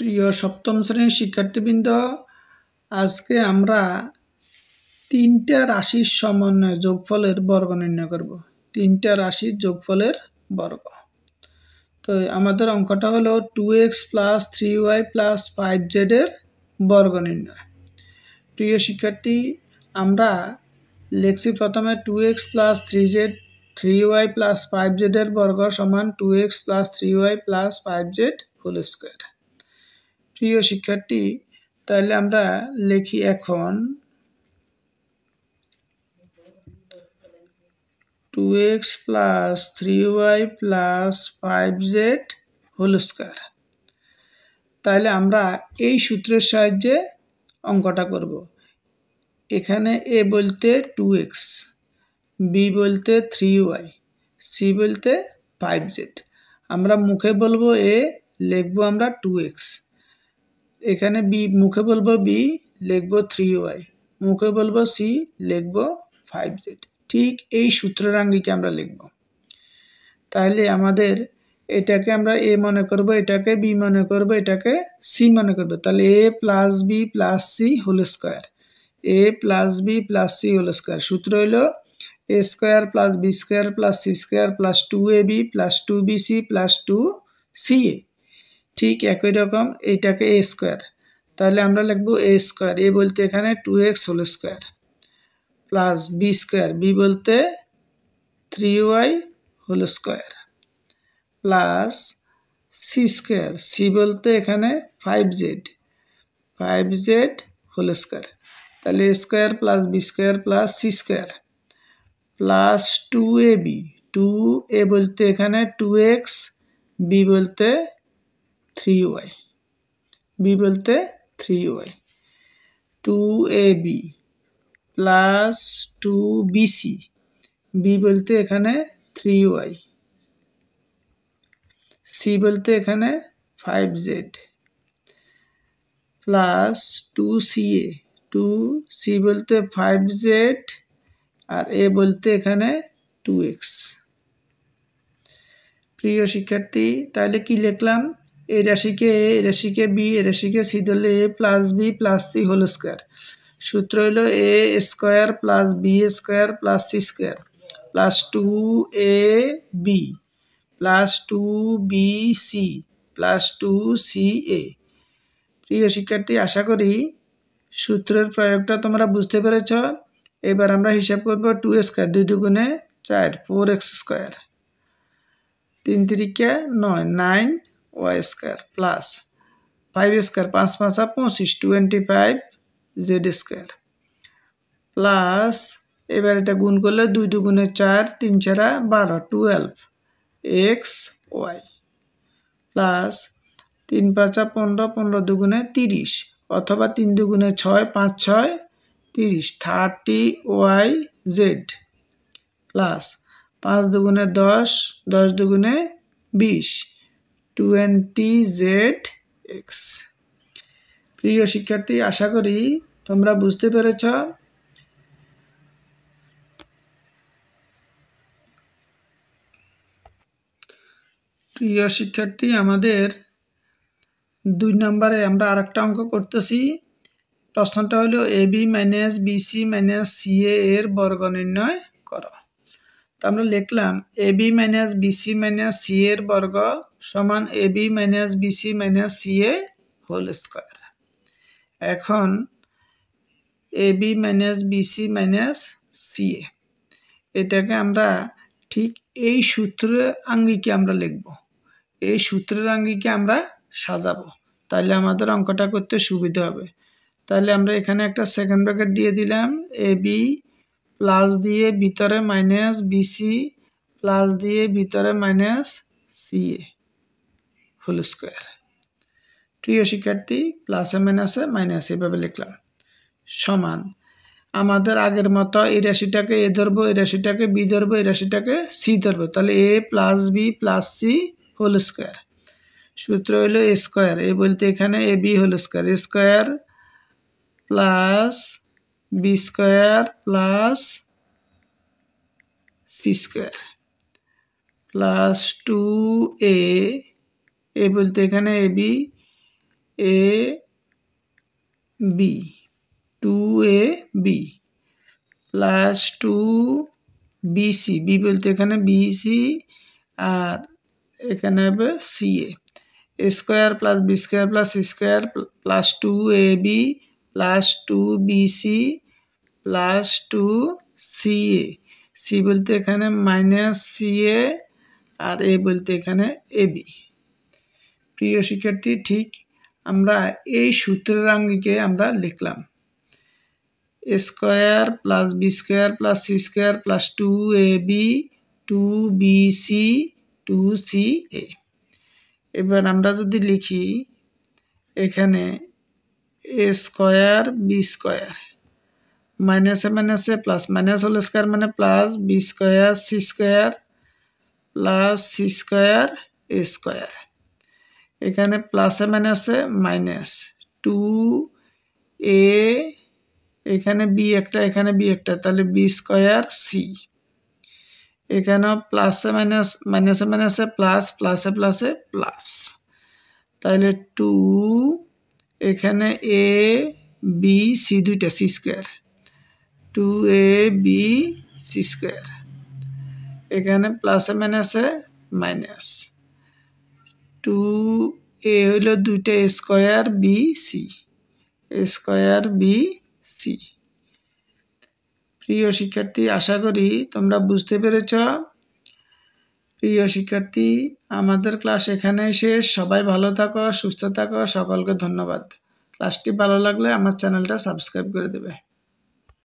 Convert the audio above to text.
প্রিয় সপ্তম শ্রেণীর শিক্ষার্থীবৃন্দ আজকে আমরা তিনটা রাশির সমন্বয় যোগফলের বর্গ নির্ণয় করব তিনটা রাশির যোগফলের বর্গ তো আমাদের অঙ্কটা হলো two x plus three y plus five জেডের বর্গ নির্ণয় প্রিয় শিক্ষার্থী আমরা লেখছি প্রথমে two x plus three z three y plus five জেডের বর্গ সমান two x plus three y plus five z whole square প্রিয় শিক্ষার্থী তাহলে আমরা লিখি এখন two x plus three y plus five z whole square তাহলে আমরা এই সূত্রের সাহায্যে অঙ্কটা করব এখানে এ বলতে টু এক্স বি বলতে থ্রি ওয়াই সি বলতে ফাইভ জেড আমরা মুখে বলবো এ লিখবো আমরা টু এক্স এখানে বি মুখে বলবো বি লিখবো থ্রি ওয়াই মুখে বলবো সি লিখবো ফাইভ জেড ঠিক এই সূত্রের আঙ্গিকে আমরা লিখব তাহলে আমাদের এটাকে আমরা এ মনে করব এটাকে বি মনে করব এটাকে সি মনে করব তাহলে A plus B plus C whole square A plus B plus C whole square সূত্র হইল A square plus B square plus C square plus two A B plus two B C plus two C A ঠিক একই রকম এইটাকে এ square তাহলে আমরা লিখব এ square A বলতে এখানে two x whole square plus B square B বলতে three y whole square plus C square C বলতে এখানে five z five z whole square তাহলে A square plus B square plus C square plus two A B two A বলতে এখানে two x B বলতে three y B বলতে three y two A B plus two BC B বলতে এখানে three y C বলতে এখানে five z plus two C A two C বলতে five z আর এ বলতে এখানে টু এক্স প্রিয় শিক্ষার্থী তাহলে কি লিখলাম এই রাশিকে এ রাশিকে বি এ রাশিকে সি ধরলে A plus B plus C whole square সূত্র হলো A square plus B square plus C square plus two A B plus two B C plus two C A প্রিয় শিক্ষার্থী আশা করি সূত্রের প্রয়োগটা তোমরা বুঝতে পেরেছ এবার আমরা হিসাব করব টু স্কোয়ার দুই দুগুণে চার ফোর এক্স স্কোয়ার তিন তিরিকা নয় nine y square plus five square পাঁচ পাঁচা পঁচিশ twenty five z square plus এবার এটা গুণ করলে দুই দুগুণে চার তিন ছাড়া বারো টুয়েলভ এক্স ওয়াই প্লাস তিন পাঁচা পনেরো পনেরো দুগুণে তিরিশ অথবা তিন দুগুণে ছয় পাঁচ ছয় তিরিশ থার্টি ওয়াই জেড প্লাস পাঁচ দুগুণে দশ দশ দুগুণে বিশ টোয়েন্টি জেড এক্স প্রিয় শিক্ষার্থী আশা করি তোমরা বুঝতে পেরেছ প্রিয় শিক্ষার্থী আমাদের দুই নম্বরে আমরা আরেকটা অঙ্ক করতেছি প্রশ্নটা হলো A B minus BC minus CA এর বর্গ নির্ণয় করো তো আমরা লিখলাম A B minus BC minus C এর বর্গ সমান A B minus BC minus C A whole square এখন A B minus BC minus C A এটাকে আমরা ঠিক এই সূত্রের আঙ্গিকে আমরা লিখব এই সূত্রের আঙ্গিকে আমরা সাজাবো তাহলে আমাদের অঙ্কটা করতে সুবিধা হবে তাহলে আমরা এখানে একটা সেকেন্ড ব্র্যাকেট দিয়ে দিলাম এ বি প্লাস দিয়ে ভিতরে মাইনাস বিসি প্লাস দিয়ে ভিতরে মাইনাস সিএ হোল স্কোয়ার প্রিয় শিক্ষার্থী প্লাসে মাইনাসে মাইনাস এভাবে লিখলাম সমান আমাদের আগের মতো এই রাশিটাকে এ ধরবো এই রাশিটাকে বি ধরবো এই রাশিটাকে সি ধরবো তাহলে A plus B plus C whole square সূত্র হলো এ স্কোয়ার এ বলতে এখানে A B whole square square plus B square plus C square plus two A A बोलते A B A B two A B plus two B C B बोलते B C और एखे C A square plus B square plus square plus two A B plus two BC plus two CA C বলতে এখানে minus CA R A বলতে এখানে AB প্রিয় শিক্ষার্থী ঠিক আমরা এই সূত্রের আঙ্গিকে আমরা লিখলাম square plus B square plus C square plus two A B two B C two C A এবার আমরা যদি লিখি এখানে ए स्कोर बी स्कोर माइनासे माइनासे प्लस माइनास होल स्कोर मैं plus B square C square plus C square A square एखे plus minus minus two एखे बी एक एखे बी एक ती स्कोर सी एखे plus minus minus minus plus plus plus plus तू এখানে এ বি সি দুইটা C square two A B C square এখানে প্লাসে মাইনাসে মাইনাস টু এ হইল দুইটা square B C square B C প্রিয় শিক্ষার্থী আশা করি তোমরা বুঝতে পেরেছ প্রিয় শিক্ষার্থী আমাদের ক্লাস এখানে শেষ সবাই ভালো থাকো সুস্থ থাকো সকলকে ধন্যবাদ ক্লাসটি ভালো লাগলে আমার চ্যানেলটা সাবস্ক্রাইব করে দেবে